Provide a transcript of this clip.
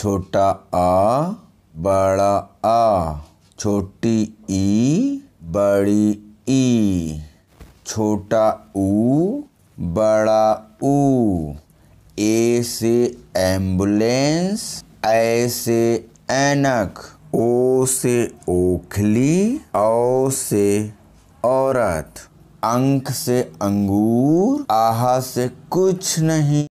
छोटा आ बड़ा आ छोटी ई बड़ी ई छोटा ऊ बड़ा ऊ ए से एम्बुलेंस ऐसे से एनक ओ से ओखली औ से औरत अंक से अंगूर आहा से कुछ नहीं